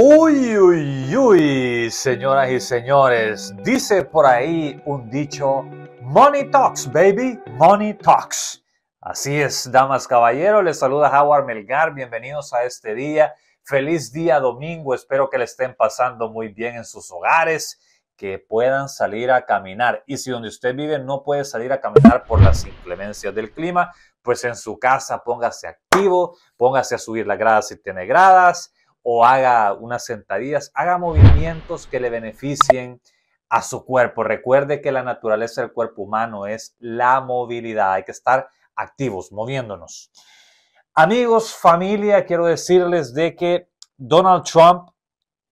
Uy, uy, uy, señoras y señores, dice por ahí un dicho, Money Talks, baby, Money Talks. Así es, damas, caballeros, les saluda Howard Melgar, bienvenidos a este día. Feliz día domingo, espero que le estén pasando muy bien en sus hogares, que puedan salir a caminar. Y si donde usted vive no puede salir a caminar por las inclemencias del clima, pues en su casa póngase activo, póngase a subir las gradas si tiene gradas, o haga unas sentadillas, haga movimientos que le beneficien a su cuerpo. Recuerde que la naturaleza del cuerpo humano es la movilidad, hay que estar activos, moviéndonos. Amigos, familia, quiero decirles de que Donald Trump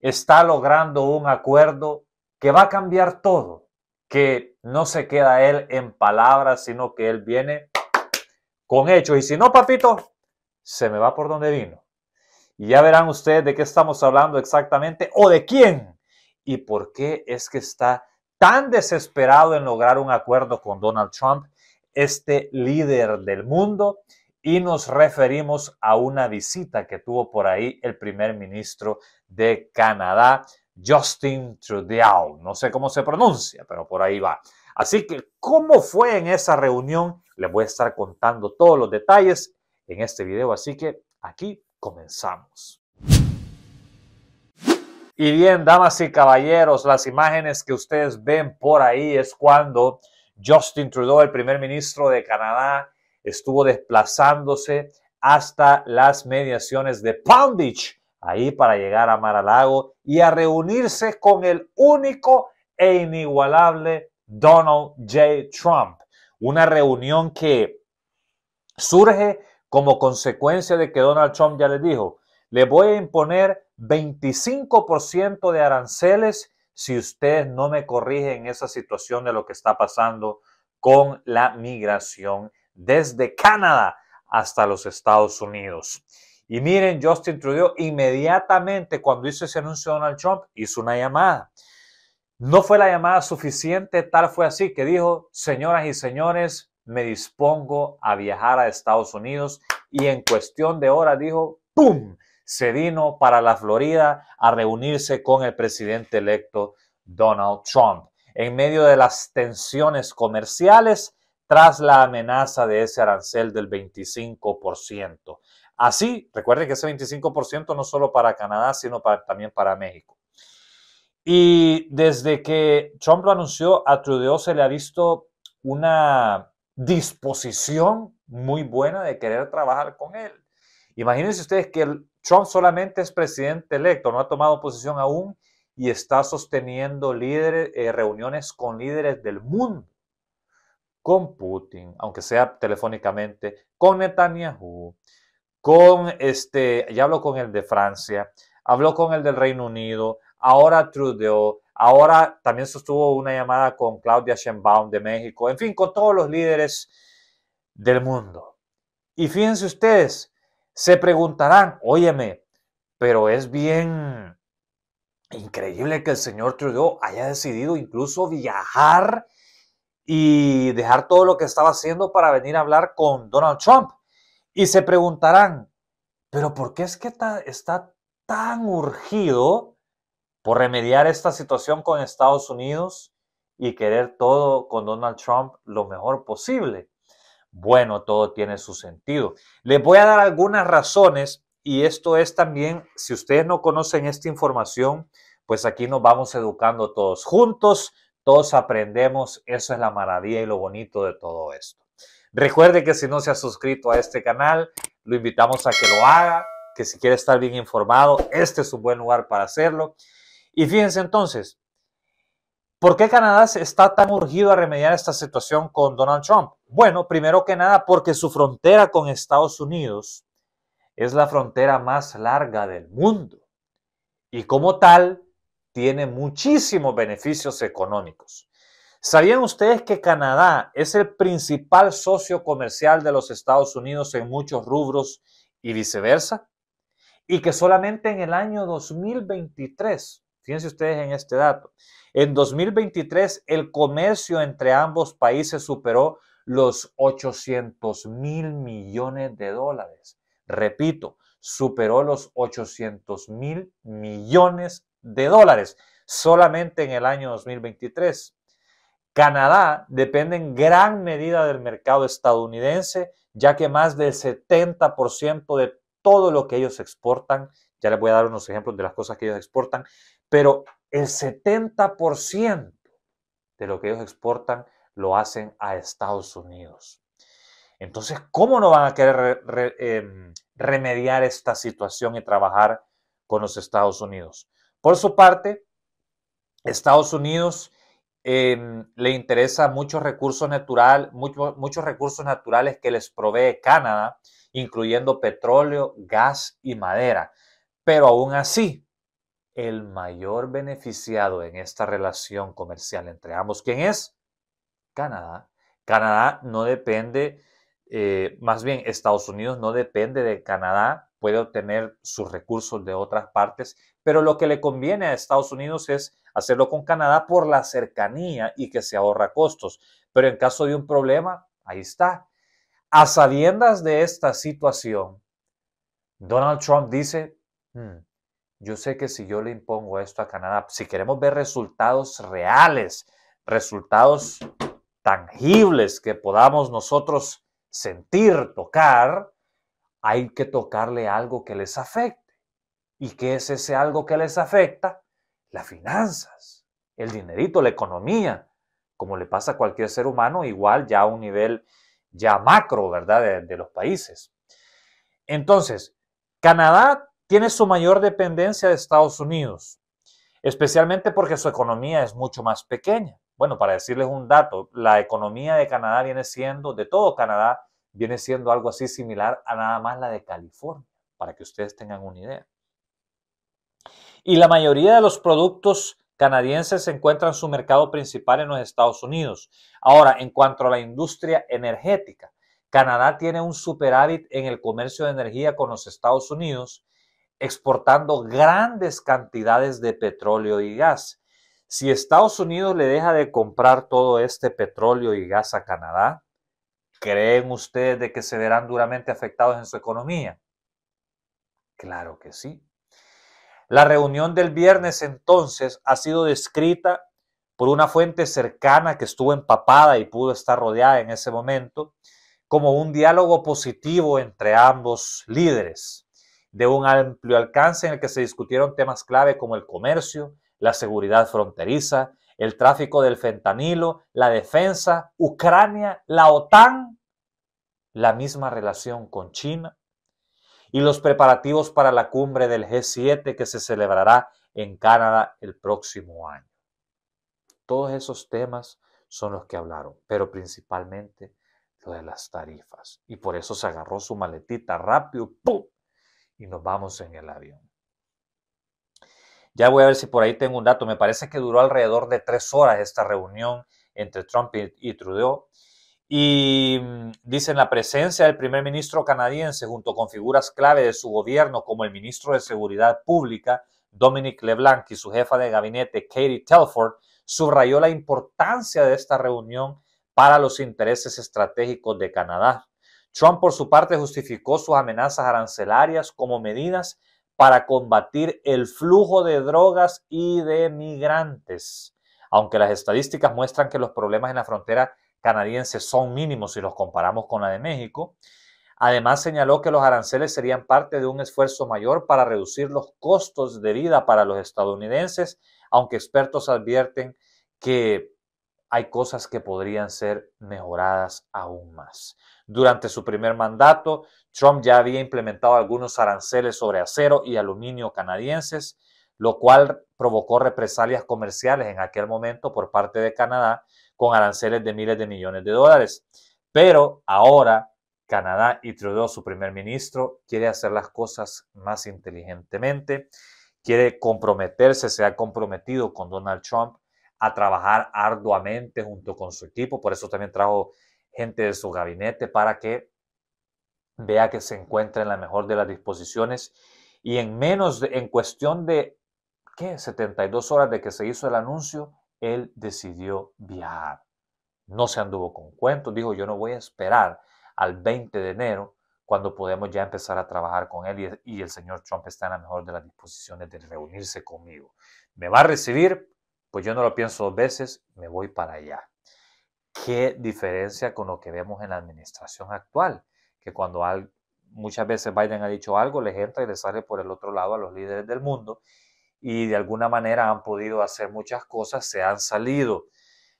está logrando un acuerdo que va a cambiar todo, que no se queda él en palabras, sino que él viene con hechos. Y si no, papito, se me va por donde vino. Y ya verán ustedes de qué estamos hablando exactamente o de quién y por qué es que está tan desesperado en lograr un acuerdo con Donald Trump, este líder del mundo, y nos referimos a una visita que tuvo por ahí el primer ministro de Canadá, Justin Trudeau. No sé cómo se pronuncia, pero por ahí va. Así que, ¿cómo fue en esa reunión? Les voy a estar contando todos los detalles en este video, así que aquí comenzamos. Y bien, damas y caballeros, las imágenes que ustedes ven por ahí es cuando Justin Trudeau, el primer ministro de Canadá, estuvo desplazándose hasta las mediaciones de Palm Beach, ahí para llegar a Mar-a-Lago y a reunirse con el único e inigualable Donald J. Trump. Una reunión que surge como consecuencia de que Donald Trump ya les dijo, le voy a imponer 25% de aranceles si ustedes no me corrigen esa situación de lo que está pasando con la migración desde Canadá hasta los Estados Unidos. Y miren, Justin Trudeau inmediatamente cuando hizo ese anuncio Donald Trump hizo una llamada. No fue la llamada suficiente, tal fue así que dijo, señoras y señores, me dispongo a viajar a Estados Unidos y en cuestión de horas dijo, ¡pum! Se vino para la Florida a reunirse con el presidente electo Donald Trump en medio de las tensiones comerciales tras la amenaza de ese arancel del 25%. Así, recuerden que ese 25% no solo para Canadá, sino también para México. Y desde que Trump lo anunció, a Trudeau se le ha visto una disposición muy buena de querer trabajar con él. Imagínense ustedes que Trump solamente es presidente electo, no ha tomado posición aún y está sosteniendo líderes, eh, reuniones con líderes del mundo, con Putin, aunque sea telefónicamente, con Netanyahu, con este, ya habló con el de Francia, habló con el del Reino Unido, ahora Trudeau, Ahora también sostuvo una llamada con Claudia Sheinbaum de México, en fin, con todos los líderes del mundo. Y fíjense ustedes, se preguntarán, óyeme, pero es bien increíble que el señor Trudeau haya decidido incluso viajar y dejar todo lo que estaba haciendo para venir a hablar con Donald Trump. Y se preguntarán, pero ¿por qué es que está, está tan urgido por remediar esta situación con Estados Unidos y querer todo con Donald Trump lo mejor posible. Bueno, todo tiene su sentido. Les voy a dar algunas razones y esto es también, si ustedes no conocen esta información, pues aquí nos vamos educando todos juntos, todos aprendemos, eso es la maravilla y lo bonito de todo esto. Recuerde que si no se ha suscrito a este canal, lo invitamos a que lo haga, que si quiere estar bien informado, este es un buen lugar para hacerlo. Y fíjense entonces, ¿por qué Canadá está tan urgido a remediar esta situación con Donald Trump? Bueno, primero que nada, porque su frontera con Estados Unidos es la frontera más larga del mundo y como tal tiene muchísimos beneficios económicos. ¿Sabían ustedes que Canadá es el principal socio comercial de los Estados Unidos en muchos rubros y viceversa? Y que solamente en el año 2023 Fíjense ustedes en este dato. En 2023, el comercio entre ambos países superó los 800 mil millones de dólares. Repito, superó los 800 mil millones de dólares solamente en el año 2023. Canadá depende en gran medida del mercado estadounidense, ya que más del 70% de todo lo que ellos exportan, ya les voy a dar unos ejemplos de las cosas que ellos exportan, pero el 70% de lo que ellos exportan lo hacen a Estados Unidos. Entonces, ¿cómo no van a querer em, remediar esta situación y trabajar con los Estados Unidos? Por su parte, Estados Unidos em, le interesa muchos recursos, natural, muchos recursos naturales que les provee Canadá, incluyendo petróleo, gas y madera. Pero aún así, el mayor beneficiado en esta relación comercial entre ambos. ¿Quién es? Canadá. Canadá no depende, eh, más bien Estados Unidos no depende de Canadá, puede obtener sus recursos de otras partes, pero lo que le conviene a Estados Unidos es hacerlo con Canadá por la cercanía y que se ahorra costos. Pero en caso de un problema, ahí está. A sabiendas de esta situación, Donald Trump dice, hmm, yo sé que si yo le impongo esto a Canadá, si queremos ver resultados reales, resultados tangibles que podamos nosotros sentir, tocar, hay que tocarle algo que les afecte. ¿Y qué es ese algo que les afecta? Las finanzas, el dinerito, la economía. Como le pasa a cualquier ser humano, igual ya a un nivel ya macro, ¿verdad? De, de los países. Entonces, Canadá tiene su mayor dependencia de Estados Unidos, especialmente porque su economía es mucho más pequeña. Bueno, para decirles un dato, la economía de Canadá viene siendo, de todo Canadá, viene siendo algo así similar a nada más la de California, para que ustedes tengan una idea. Y la mayoría de los productos canadienses encuentran su mercado principal en los Estados Unidos. Ahora, en cuanto a la industria energética, Canadá tiene un superávit en el comercio de energía con los Estados Unidos exportando grandes cantidades de petróleo y gas. Si Estados Unidos le deja de comprar todo este petróleo y gas a Canadá, ¿creen ustedes de que se verán duramente afectados en su economía? Claro que sí. La reunión del viernes entonces ha sido descrita por una fuente cercana que estuvo empapada y pudo estar rodeada en ese momento como un diálogo positivo entre ambos líderes de un amplio alcance en el que se discutieron temas clave como el comercio, la seguridad fronteriza, el tráfico del fentanilo, la defensa, Ucrania, la OTAN, la misma relación con China y los preparativos para la cumbre del G7 que se celebrará en Canadá el próximo año. Todos esos temas son los que hablaron, pero principalmente lo de las tarifas. Y por eso se agarró su maletita rápido, ¡pum! y nos vamos en el avión. Ya voy a ver si por ahí tengo un dato. Me parece que duró alrededor de tres horas esta reunión entre Trump y Trudeau. Y mm, dicen la presencia del primer ministro canadiense junto con figuras clave de su gobierno como el ministro de Seguridad Pública, Dominic LeBlanc, y su jefa de gabinete, Katie Telford, subrayó la importancia de esta reunión para los intereses estratégicos de Canadá. Trump, por su parte, justificó sus amenazas arancelarias como medidas para combatir el flujo de drogas y de migrantes. Aunque las estadísticas muestran que los problemas en la frontera canadiense son mínimos si los comparamos con la de México, además señaló que los aranceles serían parte de un esfuerzo mayor para reducir los costos de vida para los estadounidenses, aunque expertos advierten que hay cosas que podrían ser mejoradas aún más. Durante su primer mandato, Trump ya había implementado algunos aranceles sobre acero y aluminio canadienses, lo cual provocó represalias comerciales en aquel momento por parte de Canadá con aranceles de miles de millones de dólares. Pero ahora Canadá y Trudeau, su primer ministro, quiere hacer las cosas más inteligentemente, quiere comprometerse, se ha comprometido con Donald Trump a trabajar arduamente junto con su equipo. Por eso también trajo gente de su gabinete para que vea que se encuentra en la mejor de las disposiciones. Y en menos, de, en cuestión de, ¿qué? 72 horas de que se hizo el anuncio, él decidió viajar. No se anduvo con cuentos, dijo, yo no voy a esperar al 20 de enero cuando podemos ya empezar a trabajar con él y, y el señor Trump está en la mejor de las disposiciones de reunirse conmigo. Me va a recibir pues yo no lo pienso dos veces, me voy para allá. ¿Qué diferencia con lo que vemos en la administración actual? Que cuando muchas veces Biden ha dicho algo, les entra y les sale por el otro lado a los líderes del mundo y de alguna manera han podido hacer muchas cosas, se han salido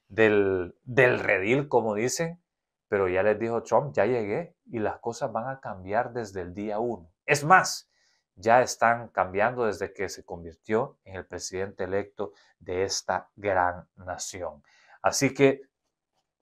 del, del redil, como dicen, pero ya les dijo Trump, ya llegué y las cosas van a cambiar desde el día uno. Es más, ya están cambiando desde que se convirtió en el presidente electo de esta gran nación. Así que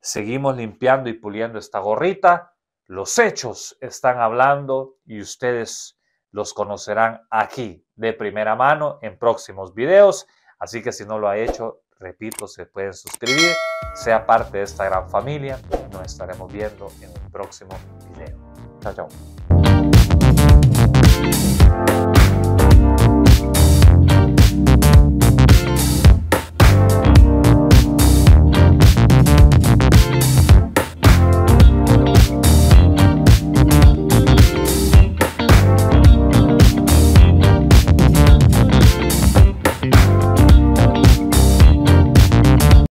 seguimos limpiando y puliendo esta gorrita. Los hechos están hablando y ustedes los conocerán aquí de primera mano en próximos videos. Así que si no lo ha hecho, repito, se pueden suscribir, sea parte de esta gran familia. Nos estaremos viendo en un próximo video. Chao, chao. you.